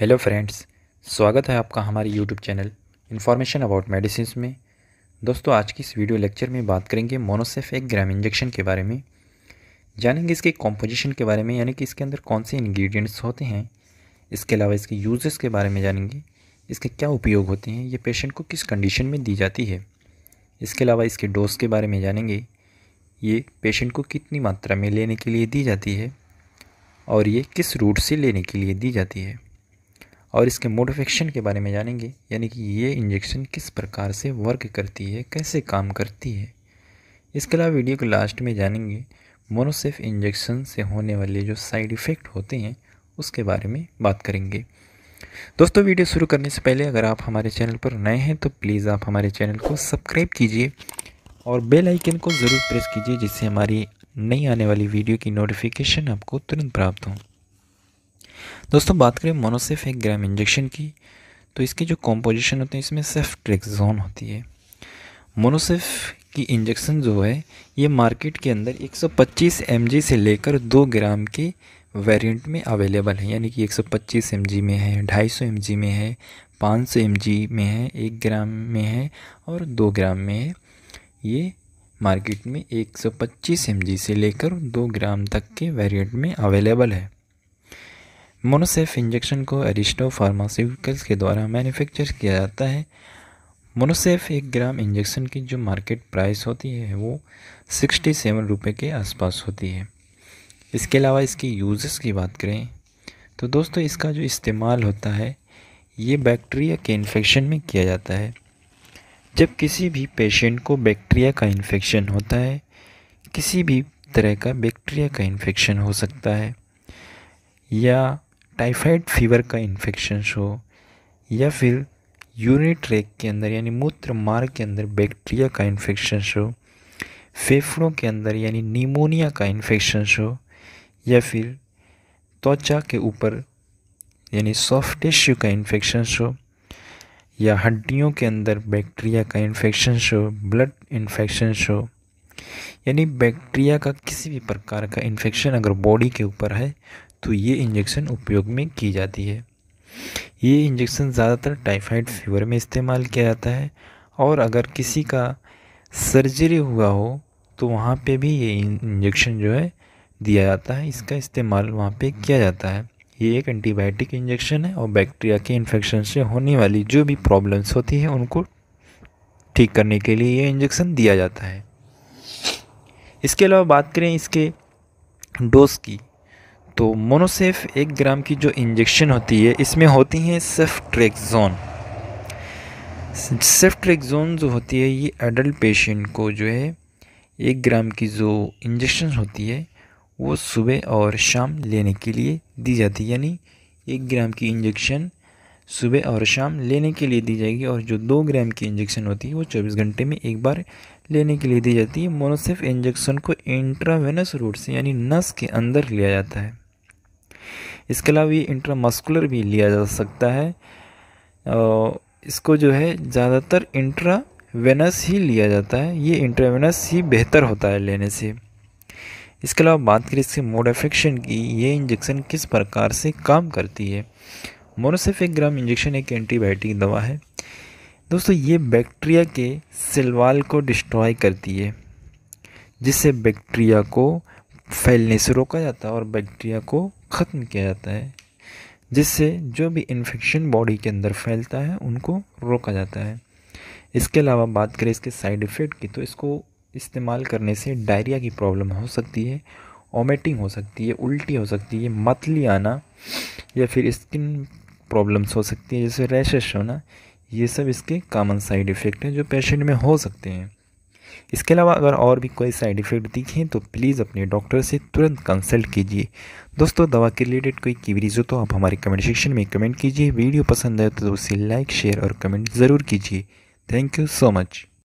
hello friends स्वागत है आपका हमारे YouTube channel information about medicine में दोस्तों आज की इस वीडियो लेक्चर में बात करेंगे मोनोसेफ एक ग्राम इंजेक्शन के बारे में जानेंगे इसके कॉम्पोजिशन के बारे में यानी कि इसके अंदर कौन से इन्ग्रीडियंट्स होते हैं इसके अलावा इसके यूजेस के बारे में जानेंगे इसके क्या उपयोग होते हैं ये पेशेंट को किस कंडीशन में दी जाती है इसके अलावा इसके डोज के बारे में जानेंगे ये पेशेंट को कितनी मात्रा में लेने के लिए दी जाती है और ये किस रूट से लेने के लिए दी जाती है और इसके मोड ऑफ एक्शन के बारे में जानेंगे यानी कि ये इंजेक्शन किस प्रकार से वर्क करती है कैसे काम करती है इसके अलावा वीडियो के लास्ट में जानेंगे मोनोसेफ इंजेक्शन से होने वाले जो साइड इफ़ेक्ट होते हैं उसके बारे में बात करेंगे दोस्तों वीडियो शुरू करने से पहले अगर आप हमारे चैनल पर नए हैं तो प्लीज़ आप हमारे चैनल को सब्सक्राइब कीजिए और बेल आइकन को ज़रूर प्रेस कीजिए जिससे हमारी नई आने वाली वीडियो की नोटिफिकेशन आपको तुरंत प्राप्त हो दोस्तों बात करें मोनोसेफ़ एक ग्राम इंजेक्शन की तो इसके जो कॉम्पोजिशन होते हैं इसमें सेफ ट्रेक्जोन होती है मोनोसेफ़ की इंजेक्शन जो है ये मार्केट के अंदर 125 सौ से लेकर 2 ग्राम के वेरिएंट में अवेलेबल है यानी कि 125 सौ में है 250 सौ में है 500 सौ में है एक ग्राम में है और दो ग्राम में है ये मार्केट में 125 सौ से लेकर 2 ग्राम तक के वेरिएंट में अवेलेबल है मोनोसेफ इंजेक्शन को एरिस्टो फार्मास्यूटिकल्स के द्वारा मैन्युफैक्चर किया जाता है मोनोसेफ एक ग्राम इंजेक्शन की जो मार्केट प्राइस होती है वो सिक्सटी सेवन रुपये के आसपास होती है इसके अलावा इसकी यूजेस की बात करें तो दोस्तों इसका जो इस्तेमाल होता है ये बैक्टीरिया के इन्फेक्शन में किया जाता है जब किसी भी पेशेंट को बैक्टीरिया का इन्फेक्शन होता है किसी भी तरह का बैक्टीरिया का इन्फेक्शन हो सकता है या टाइफाइड फीवर का इन्फेक्शन हो या फिर यूरिन ट्रैक के अंदर यानी मूत्र मार्ग के अंदर बैक्टीरिया का इन्फेक्शन हो फेफड़ों के अंदर यानी निमोनिया का इन्फेक्शन हो या फिर त्वचा के ऊपर यानी सॉफ्ट टिश्यू का इन्फेक्शन हो या हड्डियों के अंदर बैक्टीरिया का इन्फेक्शन हो ब्लड इन्फेक्शन हो यानी बैक्टीरिया का किसी भी प्रकार का इन्फेक्शन अगर बॉडी के ऊपर है तो ये इंजेक्शन उपयोग में की जाती है ये इंजेक्शन ज़्यादातर टाइफाइड फीवर में इस्तेमाल किया जाता है और अगर किसी का सर्जरी हुआ हो तो वहाँ पे भी ये इंजेक्शन जो है दिया जाता है इसका इस्तेमाल वहाँ पे किया जाता है ये एक एंटीबायोटिक इंजेक्शन है और बैक्टीरिया के इन्फेक्शन से होने वाली जो भी प्रॉब्लम्स होती हैं उनको ठीक करने के लिए ये इंजेक्शन दिया जाता है इसके अलावा बात करें इसके डोज की तो मोनोसेफ एक ग्राम की जो इंजेक्शन होती है इसमें होती हैं सेफ्ट्रेक्जोन सेफ्ट्रेक्जोन जो होती है ये एडल्ट पेशेंट को जो है एक ग्राम की जो इंजेक्शन होती है वो सुबह और शाम लेने के लिए दी जाती है यानी एक ग्राम की इंजेक्शन सुबह और शाम लेने के लिए दी जाएगी और जो दो ग्राम की इंजेक्शन होती है वो चौबीस घंटे में एक बार लेने के लिए दी जाती है मोनोसेफ इंजेक्शन को इंट्रावेनस रूट से यानी नस के अंदर लिया जाता है इसके अलावा ये इंट्रामस्कुलर भी लिया जा सकता है इसको जो है ज़्यादातर इंट्रा वेनस ही लिया जाता है ये इंट्रावेनस ही बेहतर होता है लेने से इसके अलावा बात करें इसके मोड अफेक्शन की ये इंजेक्शन किस प्रकार से काम करती है मोनोसेफ ग्राम इंजेक्शन एक एंटीबायोटिक दवा है दोस्तों ये बैक्टीरिया के सिलवाल को डिस्ट्रॉय करती है जिससे बैक्टीरिया को फैलने से रोका जाता है और बैक्टीरिया को ख़त्म किया जाता है जिससे जो भी इन्फेक्शन बॉडी के अंदर फैलता है उनको रोका जाता है इसके अलावा बात करें इसके साइड इफ़ेक्ट की तो इसको इस्तेमाल करने से डायरिया की प्रॉब्लम हो सकती है ओमेटिंग हो सकती है उल्टी हो सकती है मतली आना या फिर स्किन प्रॉब्लम्स हो सकती है जैसे रैशेस होना ये सब इसके कॉमन साइड इफ़ेक्ट हैं जो पेशेंट में हो सकते हैं इसके अलावा अगर और भी कोई साइड इफ़ेक्ट दिखें तो प्लीज़ अपने डॉक्टर से तुरंत कंसल्ट कीजिए दोस्तों दवा के रिलेटेड कोई की वीडियो तो आप हमारे कमेंट सेक्शन में कमेंट कीजिए वीडियो पसंद आए तो उसे लाइक शेयर और कमेंट ज़रूर कीजिए थैंक यू सो मच